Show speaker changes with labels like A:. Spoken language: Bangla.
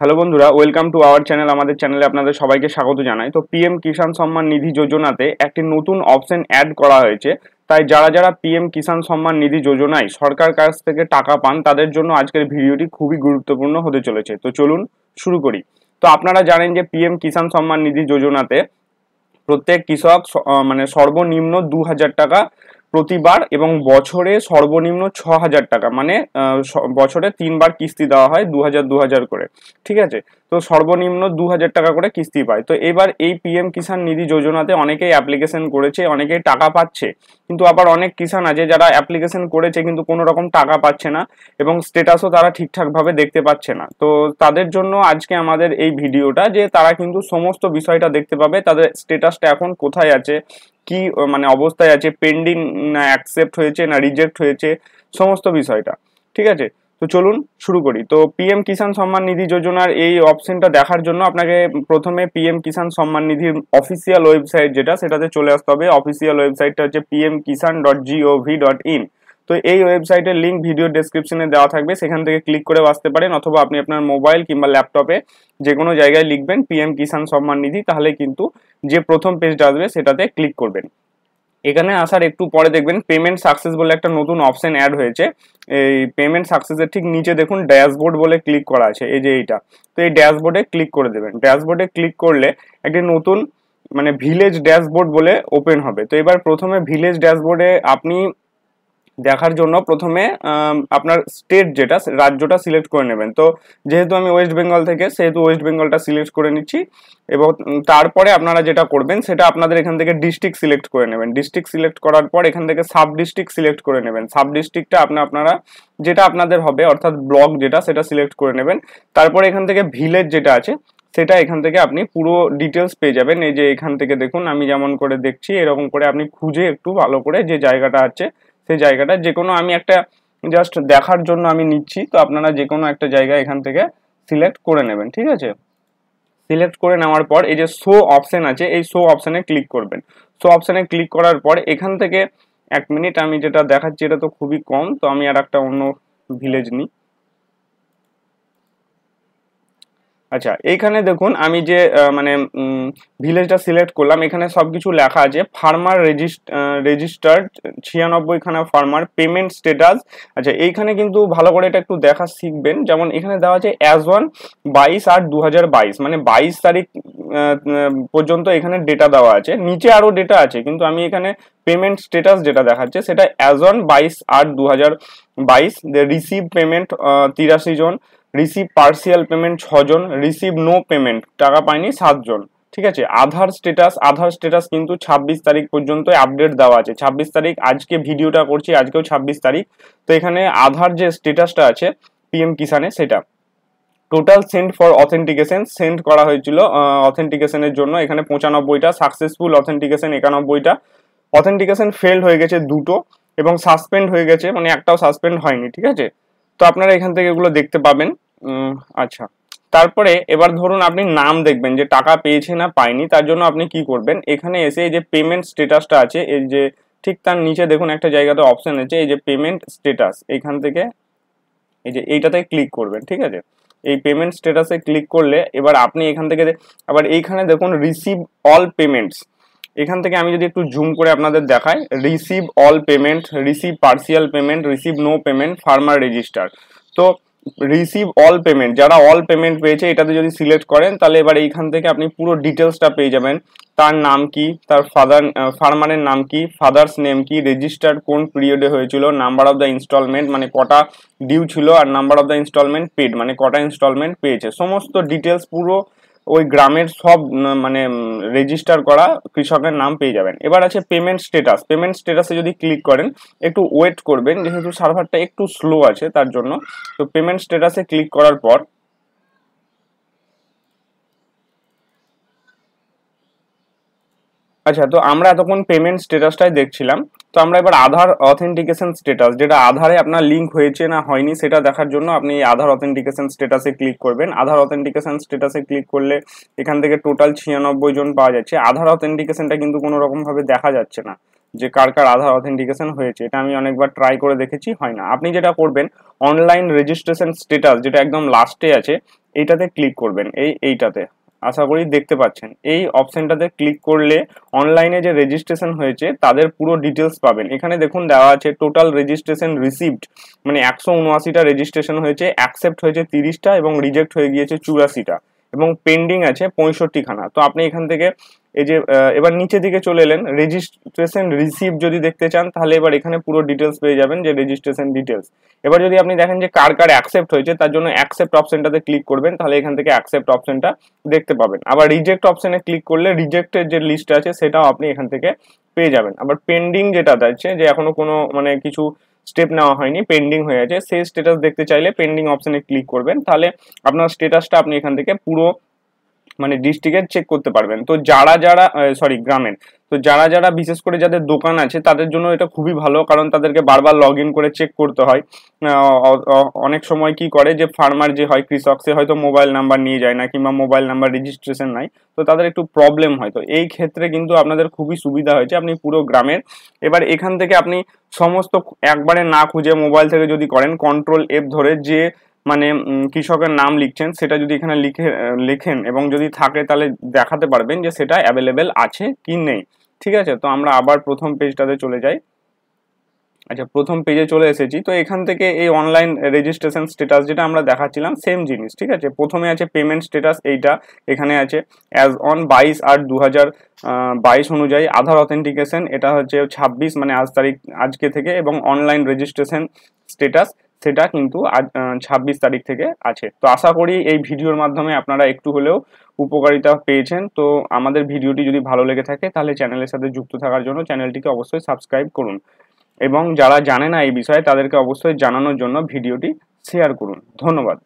A: হ্যালো বন্ধুরা ওয়েলকাম টু আওয়ার চ্যানেল আমাদের চ্যানেলে আপনাদের সবাইকে স্বাগত জানাই তো পিএম কিষাণ সম্মান নিধি যোজনাতে একটি নতুন অপশন অ্যাড করা হয়েছে তাই যারা যারা পিএম কিষাণ সম্মান নিধি যোজনায় সরকার কাছ থেকে টাকা পান তাদের জন্য আজকের ভিডিওটি খুবই গুরুত্বপূর্ণ হতে চলেছে তো চলুন শুরু করি তো আপনারা জানেন যে পিএম কিষাণ সম্মান নিধি যোজনাতে প্রত্যেক কৃষক মানে সর্বনিম্ন দু হাজার টাকা প্রতিবার এবং বছরে সর্বনিম্ন ছ হাজার টাকা মানে বছরে তিনবার কিস্তি দেওয়া হয় দু হাজার দু হাজার করে ঠিক আছে তো সর্বনিম্ন দু হাজার টাকা করে কিস্তি পায় তো এবার এই পিএম কিষান নিধি যোজনাতে অনেকেই অ্যাপ্লিকেশন করেছে অনেকেই টাকা পাচ্ছে কিন্তু আবার অনেক কিষান আছে যারা অ্যাপ্লিকেশন করেছে কিন্তু কোনো রকম টাকা পাচ্ছে না এবং স্টেটাসও তারা ঠিকঠাকভাবে দেখতে পাচ্ছে না তো তাদের জন্য আজকে আমাদের এই ভিডিওটা যে তারা কিন্তু সমস্ত বিষয়টা দেখতে পাবে তাদের স্টেটাসটা এখন কোথায় আছে কি মানে অবস্থায় আছে পেন্ডিং না অ্যাকসেপ্ট হয়েছে না রিজেক্ট হয়েছে সমস্ত বিষয়টা ঠিক আছে তো চলুন শুরু করি তো পিএম কিষাণ সম্মান নিধি যোজনার এই অপশনটা দেখার জন্য আপনাকে প্রথমে পিএম কিষাণ সম্মান নিধির অফিসিয়াল ওয়েবসাইট যেটা সেটাতে চলে আসতে হবে অফিসিয়াল ওয়েবসাইটটা হচ্ছে PM Kisan dot gov dot in তো এই ওয়েবসাইটের লিঙ্ক ভিডিও ডেসক্রিপশনে দেওয়া থাকবে সেখান থেকে ক্লিক করে আসতে পারেন অথবা আপনি আপনার মোবাইল কিংবা ল্যাপটপে যে কোনো জায়গায় লিখবেন পিএম কিষাণ সম্মান নিধি তাহলে কিন্তু যে প্রথম পেজটা আসবে সেটাতে ক্লিক করবেন এখানে আসার একটু পরে দেখবেন পেমেন্ট সাকসেস বলে একটা নতুন অপশন অ্যাড হয়েছে এই পেমেন্ট সাকসেসের ঠিক নিচে দেখুন ড্যাশবোর্ড বলে ক্লিক করা আছে এই যে এইটা তো এই ড্যাশবোর্ডে ক্লিক করে দেবেন ড্যাশবোর্ডে ক্লিক করলে একটি নতুন মানে ভিলেজ ড্যাশবোর্ড বলে ওপেন হবে তো এবার প্রথমে ভিলেজ ড্যাশবোর্ডে আপনি দেখার জন্য প্রথমে আপনার স্টেট যেটা রাজ্যটা সিলেক্ট করে নেবেন তো যেহেতু আমি ওয়েস্ট বেঙ্গল থেকে সেহেতু ওয়েস্ট বেঙ্গলটা সিলেক্ট করে নিচ্ছি এবং তারপরে আপনারা যেটা করবেন সেটা আপনাদের এখান থেকে ডিস্ট্রিক্ট সিলেক্ট করে নেবেন ডিস্ট্রিক্ট সিলেক্ট করার পর এখান থেকে সাব ডিস্ট্রিক্ট সিলেক্ট করে নেবেন সাব ডিস্ট্রিক্টটা আপনি আপনারা যেটা আপনাদের হবে অর্থাৎ ব্লক যেটা সেটা সিলেক্ট করে নেবেন তারপরে এখান থেকে ভিলেজ যেটা আছে সেটা এখান থেকে আপনি পুরো ডিটেলস পেয়ে যাবেন এই যে এখান থেকে দেখুন আমি যেমন করে দেখছি এরকম করে আপনি খুঁজে একটু ভালো করে যে জায়গাটা আছে সেই জায়গাটা যে কোনো আমি একটা জাস্ট দেখার জন্য আমি নিচ্ছি তো আপনারা যে কোনো একটা জায়গা এখান থেকে সিলেক্ট করে নেবেন ঠিক আছে সিলেক্ট করে নেওয়ার পর এই যে শো অপশান আছে এই শো অপশানে ক্লিক করবেন শো অপশানে ক্লিক করার পর এখান থেকে এক মিনিট আমি যেটা দেখাচ্ছি এটা তো খুবই কম তো আমি আর একটা অন্য ভিলেজ নিই আচ্ছা এইখানে দেখুন আমি যে মানে ভিলেজটা সিলেক্ট করলাম এখানে সব কিছু লেখা আছে ফার্মার রেজিস্টার্ড খানা ফার্মার পেমেন্ট স্টেটাস আচ্ছা এইখানে কিন্তু ভালো করে এটা একটু দেখা শিখবেন যেমন এখানে দেওয়া আছে অ্যাজ ওয়ান বাইশ আট দু মানে বাইশ তারিখ পর্যন্ত এখানে ডেটা দেওয়া আছে নিচে আরও ডেটা আছে কিন্তু আমি এখানে পেমেন্ট স্টেটাস যেটা দেখাচ্ছে সেটা অ্যাজ ওয়ান বাইশ আট দু হাজার বাইশ রিসিভ পেমেন্ট তিরাশি জন রিসিভ পার্সিয়াল পেমেন্ট ছজন রিসিভ নো পেমেন্ট টাকা পায়নি সাতজন ঠিক আছে আধার স্টেটাস আধার স্টেটাস কিন্তু ছাব্বিশ তারিখ পর্যন্ত আপডেট দেওয়া আছে ছাব্বিশ তারিখ আজকে ভিডিওটা করছি আজকেও ছাব্বিশ তারিখ তো এখানে আধার যে স্টেটাসটা আছে পিএম কিষানে সেটা total send for authentication send করা হয়েছিল অথেন্টিকেশনের জন্য এখানে পঁচানব্বইটা সাকসেসফুল অথেন্টিকেশন একানব্বইটা অথেন্টিকেশন ফেল হয়ে গেছে দুটো এবং সাসপেন্ড হয়ে গেছে মানে একটাও সাসপেন্ড হয়নি ঠিক আছে তো আপনারা এখান থেকে এগুলো দেখতে পাবেন আচ্ছা তারপরে এবার ধরুন আপনি নাম দেখবেন যে টাকা পেয়েছে না পায়নি তার জন্য আপনি কি করবেন এখানে এসে এই যে পেমেন্ট স্টেটাসটা আছে এই যে ঠিক তার নিচে দেখুন একটা জায়গাতে অপশান আছে এই যে পেমেন্ট স্টেটাস এখান থেকে এই যে এইটাতে ক্লিক করবেন ঠিক আছে এই পেমেন্ট স্টেটাসে ক্লিক করলে এবার আপনি এখান থেকে আবার এইখানে দেখুন রিসিভ অল পেমেন্টস এখান থেকে আমি যদি একটু জুম করে আপনাদের দেখাই receive all payment receive partial payment receive no payment farmer register তো রিসিভ অল পেমেন্ট যারা অল পেমেন্ট পেয়েছে এটাতে যদি সিলেক্ট করেন তাহলে এবার এইখান থেকে আপনি পুরো ডিটেলসটা পেয়ে যাবেন তার নাম কি তার ফাদার ফার্মারের নাম কি ফাদার্স নেম কি রেজিস্টার কোন পিরিয়ডে হয়েছিল নাম্বার অফ দ্য ইনস্টলমেন্ট মানে কটা ডিউ ছিল আর number of the installment paid মানে কটা ইনস্টলমেন্ট পেয়েছে সমস্ত ডিটেলস পুরো ওই গ্রামের সব মানে রেজিস্টার করা কৃষকের নাম পেয়ে যাবেন এবার আছে পেমেন্ট স্টেটাস পেমেন্ট স্টেটাসে যদি ক্লিক করেন একটু ওয়েট করবেন যেহেতু সার্ভারটা একটু স্লো আছে তার জন্য তো পেমেন্ট স্টেটাসে ক্লিক করার পর আচ্ছা তো আমরা এতক্ষণ পেমেন্ট স্ট্যাটাসটাই দেখছিলাম তো আমরা এবার আধার অথেন্টিকেশন স্ট্যাটাস যেটা আধারে আপনার লিঙ্ক হয়েছে না হয়নি সেটা দেখার জন্য আপনি আধার অথেন্টিকেশন স্ট্যাটাসে ক্লিক করবেন আধার অথেন্টিকেশন স্ট্যাটাসে ক্লিক করলে এখান থেকে টোটাল ছিয়ানব্বই জন পাওয়া যাচ্ছে আধার অথেন্টিকেশনটা কিন্তু কোনো রকমভাবে দেখা যাচ্ছে না যে কার কার আধার অথেন্টিকেশন হয়েছে এটা আমি অনেকবার ট্রাই করে দেখেছি হয় না আপনি যেটা করবেন অনলাইন রেজিস্ট্রেশন স্ট্যাটাস যেটা একদম লাস্টে আছে এইটাতে ক্লিক করবেন এই এইটাতে আশা করি দেখতে পাচ্ছেন এই অপশানটাতে ক্লিক করলে অনলাইনে যে রেজিস্ট্রেশন হয়েছে তাদের পুরো ডিটেলস পাবেন এখানে দেখুন দেওয়া আছে টোটাল রেজিস্ট্রেশন রিসিভড মানে একশো উনআশিটা রেজিস্ট্রেশন হয়েছে অ্যাকসেপ্ট হয়েছে তিরিশটা এবং রিজেক্ট হয়ে গিয়েছে চুরাশিটা এবং পেন্ডিং আছে পঁয়ষট্টি খানা তো আপনি এখান থেকে এই যে এবার নিচে দিকে চলে এলেন রেজিস্ট্রেশন রিসিভ যদি দেখতে চান তাহলে এবার এখানে পুরো ডিটেলস পেয়ে যাবেন যে রেজিস্ট্রেশন ডিটেলস এবার যদি আপনি দেখেন যে কার কার অ্যাকসেপ্ট হয়েছে তার জন্য অ্যাকসেপ্ট অপশনটাতে ক্লিক করবেন তাহলে এখান থেকে অ্যাকসেপ্ট অপশনটা দেখতে পাবেন আবার রিজেক্ট অপশনে ক্লিক করলে রিজেক্টের যে লিস্ট আছে সেটাও আপনি এখান থেকে পেয়ে যাবেন আবার পেন্ডিং যেটা আছে যে এখনো কোনো মানে কিছু স্টেপ নেওয়া হয়নি পেন্ডিং হয়ে আছে সেই স্টেটাস দেখতে চাইলে পেন্ডিং অপশনে ক্লিক করবেন তাহলে আপনার স্টেটাসটা আপনি এখান থেকে পুরো মানে ডিস্ট্রিক্টের চেক করতে পারবেন তো যারা যারা সরি গ্রামের তো যারা যারা বিশেষ করে যাদের দোকান আছে তাদের জন্য এটা খুবই ভালো কারণ তাদেরকে বারবার লগ ইন করে চেক করতে হয় অনেক সময় কি করে যে ফার্মার যে হয় কৃষক সে হয়তো মোবাইল নাম্বার নিয়ে যায় না কিংবা মোবাইল নাম্বার রেজিস্ট্রেশন নাই তো তাদের একটু প্রবলেম হয় তো এই ক্ষেত্রে কিন্তু আপনাদের খুবই সুবিধা হয়েছে আপনি পুরো গ্রামের এবার এখান থেকে আপনি সমস্ত একবারে না খুঁজে মোবাইল থেকে যদি করেন কন্ট্রোল এপ ধরে যে মানে কৃষকের নাম লিখছেন সেটা যদি এখানে লিখে লেখেন এবং যদি থাকে তাহলে দেখাতে পারবেন যে সেটা অ্যাভেলেবেল আছে কি নেই ঠিক আছে তো আমরা আবার প্রথম পেজটাতে চলে যাই আচ্ছা প্রথম পেজে চলে এসেছি তো এখান থেকে এই অনলাইন রেজিস্ট্রেশন স্টেটাস যেটা আমরা দেখাচ্ছিলাম সেম জিনিস ঠিক আছে প্রথমে আছে পেমেন্ট স্টেটাস এইটা এখানে আছে অ্যাজ অন বাইশ আট দু হাজার বাইশ অনুযায়ী আধার অথেন্টিকেশন এটা হচ্ছে ছাব্বিশ মানে আজ তারিখ আজকে থেকে এবং অনলাইন রেজিস্ট্রেশন স্টেটাস সেটা কিন্তু আজ ছাব্বিশ তারিখ থেকে আছে তো আশা করি এই ভিডিওর মাধ্যমে আপনারা একটু হলেও উপকারিতা পেয়েছেন তো আমাদের ভিডিওটি যদি ভালো লেগে থাকে তাহলে চ্যানেলের সাথে যুক্ত থাকার জন্য চ্যানেলটিকে অবশ্যই সাবস্ক্রাইব করুন এবং যারা জানে না এই বিষয়ে তাদেরকে অবশ্যই জানানোর জন্য ভিডিওটি শেয়ার করুন ধন্যবাদ